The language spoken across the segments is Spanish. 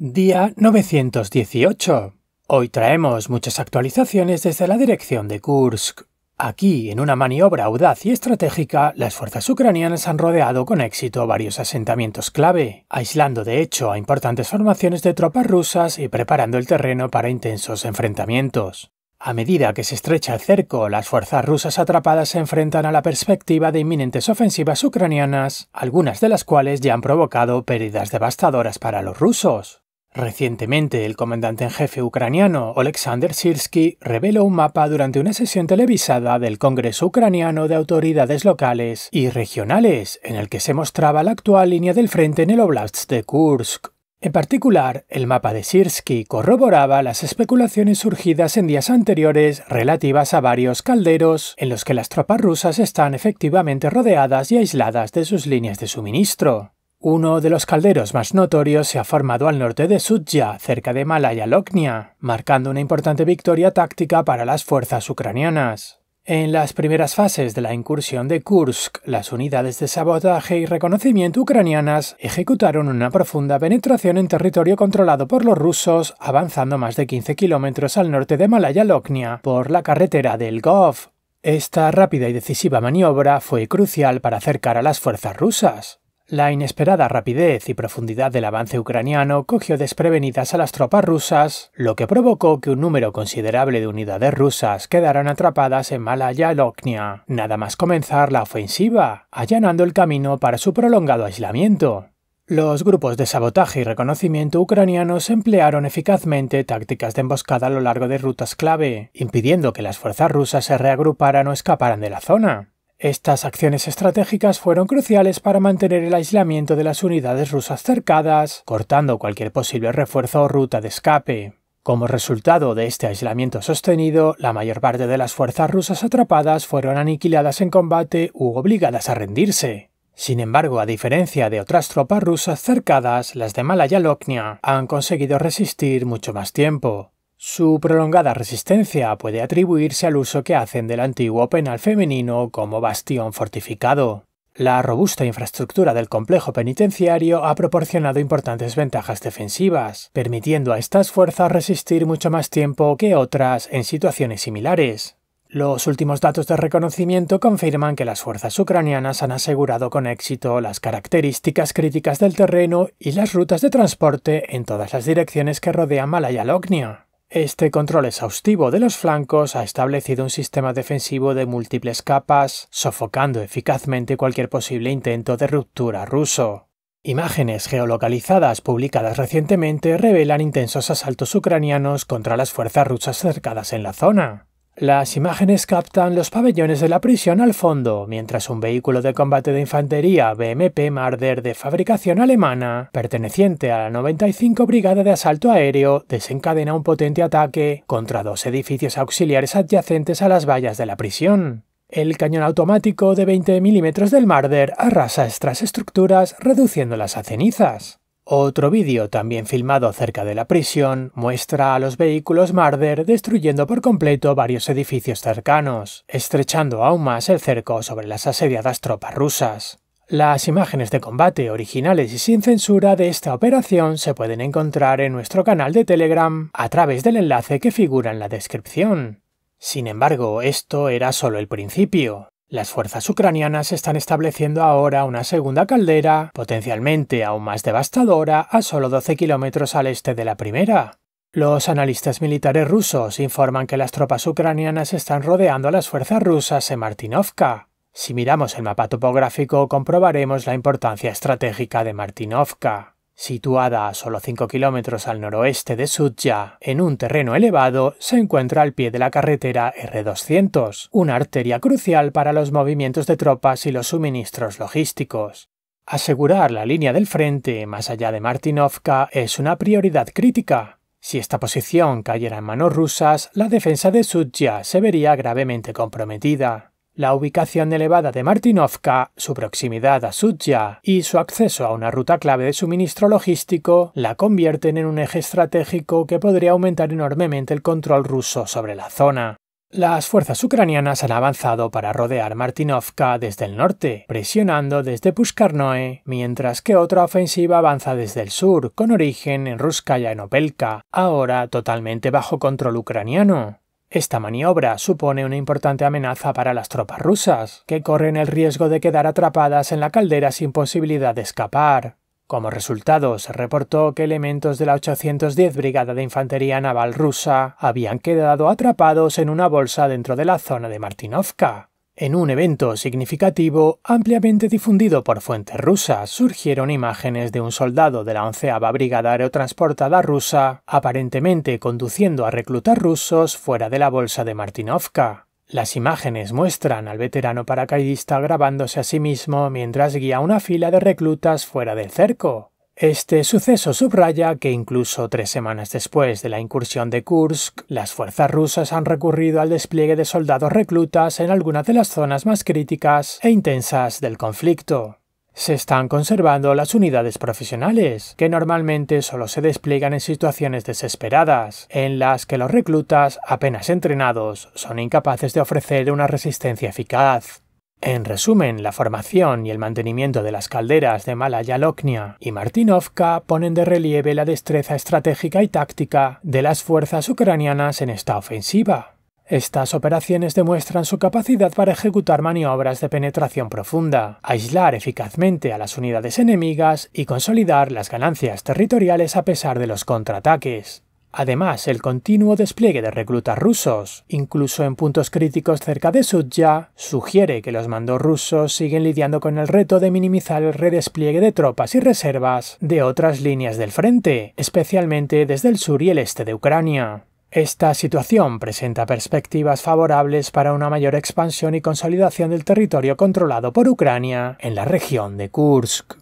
Día 918. Hoy traemos muchas actualizaciones desde la dirección de Kursk. Aquí, en una maniobra audaz y estratégica, las fuerzas ucranianas han rodeado con éxito varios asentamientos clave, aislando de hecho a importantes formaciones de tropas rusas y preparando el terreno para intensos enfrentamientos. A medida que se estrecha el cerco, las fuerzas rusas atrapadas se enfrentan a la perspectiva de inminentes ofensivas ucranianas, algunas de las cuales ya han provocado pérdidas devastadoras para los rusos. Recientemente, el comandante en jefe ucraniano Oleksandr Sirsky reveló un mapa durante una sesión televisada del Congreso ucraniano de autoridades locales y regionales, en el que se mostraba la actual línea del frente en el Oblast de Kursk. En particular, el mapa de Sirsky corroboraba las especulaciones surgidas en días anteriores relativas a varios calderos en los que las tropas rusas están efectivamente rodeadas y aisladas de sus líneas de suministro. Uno de los calderos más notorios se ha formado al norte de Sutya, cerca de Malaya Loknia, marcando una importante victoria táctica para las fuerzas ucranianas. En las primeras fases de la incursión de Kursk, las unidades de sabotaje y reconocimiento ucranianas ejecutaron una profunda penetración en territorio controlado por los rusos, avanzando más de 15 kilómetros al norte de Malaya Loknia por la carretera del Golf. Esta rápida y decisiva maniobra fue crucial para acercar a las fuerzas rusas. La inesperada rapidez y profundidad del avance ucraniano cogió desprevenidas a las tropas rusas, lo que provocó que un número considerable de unidades rusas quedaran atrapadas en Malaya Loknia, nada más comenzar la ofensiva, allanando el camino para su prolongado aislamiento. Los grupos de sabotaje y reconocimiento ucranianos emplearon eficazmente tácticas de emboscada a lo largo de rutas clave, impidiendo que las fuerzas rusas se reagruparan o escaparan de la zona. Estas acciones estratégicas fueron cruciales para mantener el aislamiento de las unidades rusas cercadas, cortando cualquier posible refuerzo o ruta de escape. Como resultado de este aislamiento sostenido, la mayor parte de las fuerzas rusas atrapadas fueron aniquiladas en combate u obligadas a rendirse. Sin embargo, a diferencia de otras tropas rusas cercadas, las de Malaya Loknia han conseguido resistir mucho más tiempo. Su prolongada resistencia puede atribuirse al uso que hacen del antiguo penal femenino como bastión fortificado. La robusta infraestructura del complejo penitenciario ha proporcionado importantes ventajas defensivas, permitiendo a estas fuerzas resistir mucho más tiempo que otras en situaciones similares. Los últimos datos de reconocimiento confirman que las fuerzas ucranianas han asegurado con éxito las características críticas del terreno y las rutas de transporte en todas las direcciones que rodean Malaya Lognia. Este control exhaustivo de los flancos ha establecido un sistema defensivo de múltiples capas, sofocando eficazmente cualquier posible intento de ruptura ruso. Imágenes geolocalizadas publicadas recientemente revelan intensos asaltos ucranianos contra las fuerzas rusas cercadas en la zona. Las imágenes captan los pabellones de la prisión al fondo, mientras un vehículo de combate de infantería BMP Marder de fabricación alemana, perteneciente a la 95 Brigada de Asalto Aéreo, desencadena un potente ataque contra dos edificios auxiliares adyacentes a las vallas de la prisión. El cañón automático de 20 milímetros del Marder arrasa estas estructuras reduciéndolas a cenizas. Otro vídeo, también filmado cerca de la prisión, muestra a los vehículos Marder destruyendo por completo varios edificios cercanos, estrechando aún más el cerco sobre las asediadas tropas rusas. Las imágenes de combate originales y sin censura de esta operación se pueden encontrar en nuestro canal de Telegram a través del enlace que figura en la descripción. Sin embargo, esto era solo el principio. Las fuerzas ucranianas están estableciendo ahora una segunda caldera, potencialmente aún más devastadora, a solo 12 kilómetros al este de la primera. Los analistas militares rusos informan que las tropas ucranianas están rodeando a las fuerzas rusas en Martinovka. Si miramos el mapa topográfico comprobaremos la importancia estratégica de Martinovka. Situada a solo 5 kilómetros al noroeste de Sutya, en un terreno elevado, se encuentra al pie de la carretera R200, una arteria crucial para los movimientos de tropas y los suministros logísticos. Asegurar la línea del frente más allá de Martinovka es una prioridad crítica. Si esta posición cayera en manos rusas, la defensa de Sutya se vería gravemente comprometida. La ubicación elevada de Martinovka, su proximidad a Sutya y su acceso a una ruta clave de suministro logístico la convierten en un eje estratégico que podría aumentar enormemente el control ruso sobre la zona. Las fuerzas ucranianas han avanzado para rodear Martinovka desde el norte, presionando desde Pushkarnoe, mientras que otra ofensiva avanza desde el sur, con origen en Ruskaya en Opelka, ahora totalmente bajo control ucraniano. Esta maniobra supone una importante amenaza para las tropas rusas, que corren el riesgo de quedar atrapadas en la caldera sin posibilidad de escapar. Como resultado, se reportó que elementos de la 810 Brigada de Infantería Naval rusa habían quedado atrapados en una bolsa dentro de la zona de Martinovka, en un evento significativo ampliamente difundido por fuentes rusas, surgieron imágenes de un soldado de la onceava brigada aerotransportada rusa, aparentemente conduciendo a reclutas rusos fuera de la bolsa de Martinovka. Las imágenes muestran al veterano paracaidista grabándose a sí mismo mientras guía una fila de reclutas fuera del cerco. Este suceso subraya que incluso tres semanas después de la incursión de Kursk, las fuerzas rusas han recurrido al despliegue de soldados reclutas en algunas de las zonas más críticas e intensas del conflicto. Se están conservando las unidades profesionales, que normalmente solo se despliegan en situaciones desesperadas, en las que los reclutas, apenas entrenados, son incapaces de ofrecer una resistencia eficaz. En resumen, la formación y el mantenimiento de las calderas de Malaya Loknia y Martinovka ponen de relieve la destreza estratégica y táctica de las fuerzas ucranianas en esta ofensiva. Estas operaciones demuestran su capacidad para ejecutar maniobras de penetración profunda, aislar eficazmente a las unidades enemigas y consolidar las ganancias territoriales a pesar de los contraataques. Además, el continuo despliegue de reclutas rusos, incluso en puntos críticos cerca de Sudja, sugiere que los mandos rusos siguen lidiando con el reto de minimizar el redespliegue de tropas y reservas de otras líneas del frente, especialmente desde el sur y el este de Ucrania. Esta situación presenta perspectivas favorables para una mayor expansión y consolidación del territorio controlado por Ucrania en la región de Kursk.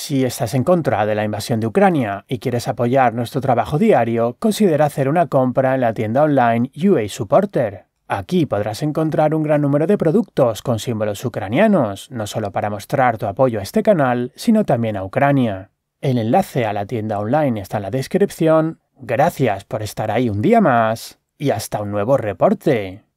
Si estás en contra de la invasión de Ucrania y quieres apoyar nuestro trabajo diario, considera hacer una compra en la tienda online UA Supporter. Aquí podrás encontrar un gran número de productos con símbolos ucranianos, no solo para mostrar tu apoyo a este canal, sino también a Ucrania. El enlace a la tienda online está en la descripción. Gracias por estar ahí un día más y hasta un nuevo reporte.